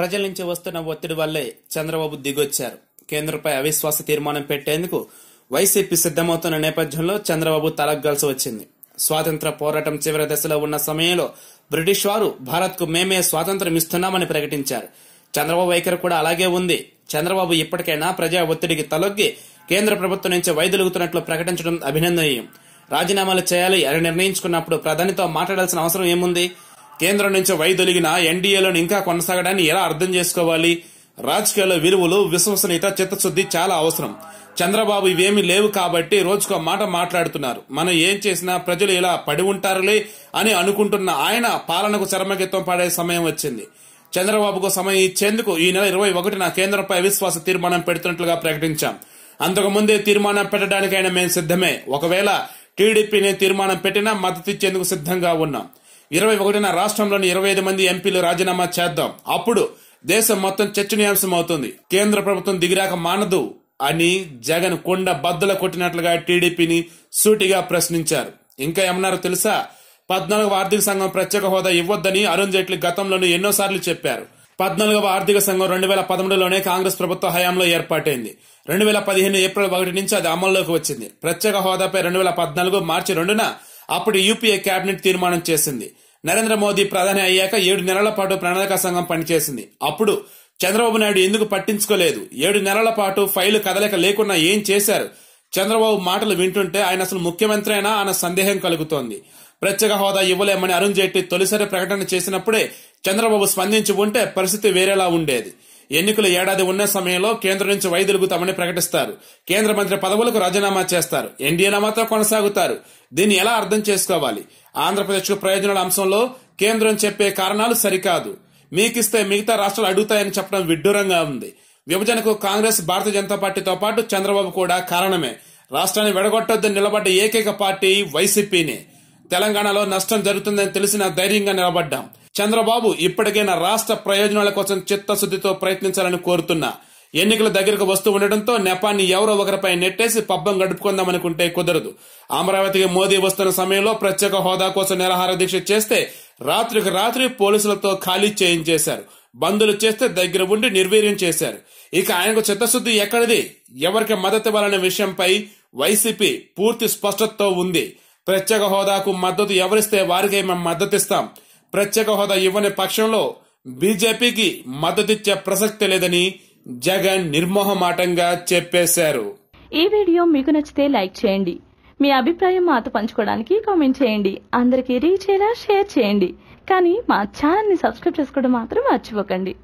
ప్రజల నుంచి వస్తున్న ఒత్తిడి వల్లే చంద్రబాబు దిగొచ్చారు కేంద్రంపై అవిశ్వాస తీర్మానం పెట్టేందుకు వైసీపీ సిద్ధమవుతున్న నేపథ్యంలో చంద్రబాబు తలగ్గాల్సి వచ్చింది స్వాతంత్ర పోరాటం చివరి దశలో ఉన్న సమయంలో బ్రిటిష్ వారు భారత్కు మేమే స్వాతంత్రం ఇస్తున్నామని ప్రకటించారు చంద్రబాబు వైఖరి కూడా అలాగే ఉంది చంద్రబాబు ఇప్పటికైనా ప్రజా ఒత్తిడికి తలొగ్గి కేంద్ర ప్రభుత్వం నుంచి వైదొలుగుతున్నట్లు ప్రకటించడం అభినందనీయం రాజీనామాలు చేయాలి అని నిర్ణయించుకున్నప్పుడు ప్రధానితో మాట్లాడాల్సిన అవసరం ఏముంది కేంద్రం నుంచి వైదొలిగిన ఎన్డీఏలను ఇంకా కొనసాగడాన్ని ఎలా అర్థం చేసుకోవాలి రాజకీయాల విలువలు విశ్వసనీయత చిత్తశుద్ధి చాలా అవసరం చంద్రబాబు ఇవేమీ లేవు కాబట్టి రోజుకో మాట మాట్లాడుతున్నారు మనం ఏం చేసినా ప్రజలు ఇలా పడి ఉంటారులే అని అనుకుంటున్న ఆయన పాలనకు చర్మగిత్వం పడే సమయం వచ్చింది చంద్రబాబుకు సమయం ఇచ్చేందుకు ఈ నెల ఇరవై ఒకటిన కేంద్రంపై అవిశ్వాస తీర్మానం పెడుతున్నట్లుగా ప్రకటించాం అంతకు ముందే తీర్మానం పెట్టడానికైనా మేము సిద్ధమే ఒకవేళ టీడీపీని తీర్మానం పెట్టినా మద్దతిచ్చేందుకు సిద్ధంగా ఉన్నాం ఇరవై ఒకటిన రాష్ట్రంలోని ఇరవై ఐదు మంది ఎంపీలు రాజీనామా చేద్దాం అప్పుడు దేశం మొత్తం చర్చనీయాంశం అవుతుంది కేంద్ర ప్రభుత్వం దిగిరాక మానదు అని జగన్ కొండ బద్దల కొట్టినట్లుగా టీడీపీని సూటిగా ప్రశ్నించారు ఇంకా ఏమన్నారో తెలుసా పద్నాలుగవ ఆర్థిక సంఘం ప్రత్యేక హోదా ఇవ్వొద్దని అరుణ్ జైట్లీ గతంలోనూ ఎన్నోసార్లు చెప్పారు పద్నాలుగవ ఆర్థిక సంఘం రెండు వేల పదమూడులోనే కాంగ్రెస్ ప్రభుత్వ హయాంలో ఏర్పాటైంది రెండు వేల పదిహేను ఏప్రిల్ ఒకటి నుంచి అది అమల్లోకి వచ్చింది ప్రత్యేక హోదాపై రెండు వేల పద్నాలుగు మార్చి రెండున అప్పుడు యూపీఏ కేబినెట్ తీర్మానం చేసింది నరేంద్ర మోదీ ప్రధాని అయ్యాక ఏడు నెలల పాటు ప్రణాళిక సంఘం పనిచేసింది అప్పుడు చంద్రబాబు నాయుడు ఎందుకు పట్టించుకోలేదు ఏడు నెలల పాటు ఫైలు కదలిక లేకుండా ఏం చేశారు చంద్రబాబు మాటలు వింటుంటే ఆయన అసలు ముఖ్యమంత్రి అయినా అన్న సందేహం కలుగుతోంది ప్రత్యేక హోదా ఇవ్వలేమని అరుణ్ జైట్లీ తొలిసారి ప్రకటన చేసినప్పుడే చంద్రబాబు స్పందించి ఉంటే పరిస్థితి వేరేలా ఉండేది ఎన్నికలు ఏడాది ఉన్న సమయంలో కేంద్రం నుంచి వైదొలుగుతామని ప్రకటిస్తారు కేంద్ర మంత్రి పదవులకు రాజీనామా చేస్తారు ఎన్డీఏ నామాతో కొనసాగుతారు దీన్ని ఎలా అర్థం చేసుకోవాలి ఆంధ్రప్రదేశ్కు ప్రయోజనాల అంశంలో కేంద్రం చెప్పే కారణాలు సరికాదు మీకిస్తే మిగతా రాష్ట్రాలు అడుగుతాయని చెప్పడం విడ్డూరంగా ఉంది విభజనకు కాంగ్రెస్ భారతీయ జనతా పార్టీతో పాటు చంద్రబాబు కూడా కారణమే రాష్ట్రాన్ని వెడగొట్టొద్దని నిలబడ్డ ఏకైక పార్టీ వైసీపీనే తెలంగాణలో నష్టం జరుగుతుందని తెలిసిన ధైర్యంగా నిలబడ్డాం చంద్రబాబు ఇప్పటికైనా రాష్ట్ర ప్రయోజనాల కోసం చిత్తశుద్దితో ప్రయత్నించాలని కోరుతున్నా ఎన్నికల దగ్గరకు వస్తూ ఉండడంతో నెపాన్ని ఎవరో ఒకరిపై నెట్టేసి పబ్బం గడుపుకుందామనుకుంటే కుదరదు అమరావతికి మోదీ వస్తున్న సమయంలో ప్రత్యేక హోదా కోసం నిరాహార దీక్ష చేస్తే రాత్రికి రాత్రి పోలీసులతో ఖాళీ చేయించేశారు బంధులు చేస్తే దగ్గర ఉండి నిర్వీర్యం చేశారు ఇక ఆయనకు చిత్తశుద్ధి ఎక్కడిది ఎవరికి మద్దతు ఇవ్వాలనే విషయంపై వైసీపీ పూర్తి స్పష్టతతో ఉంది ప్రత్యేక హోదాకు మద్దతు ఎవరిస్తే వారికే మేము మద్దతిస్తాం ప్రత్యేక హోదా ఇవ్వని పక్షంలో బీజేపీకి మద్దతిచ్చే ప్రసక్తి లేదని జగన్ నిర్మోహమాటంగా చెప్పేశారు ఈ వీడియో మీకు నచ్చితే లైక్ చేయండి మీ అభిప్రాయం మాతో పంచుకోవడానికి కామెంట్ చేయండి అందరికీ రీచ్ చేయాలా షేర్ చేయండి కానీ మా ని సబ్స్క్రైబ్ చేసుకోవడం మాత్రం మర్చిపోకండి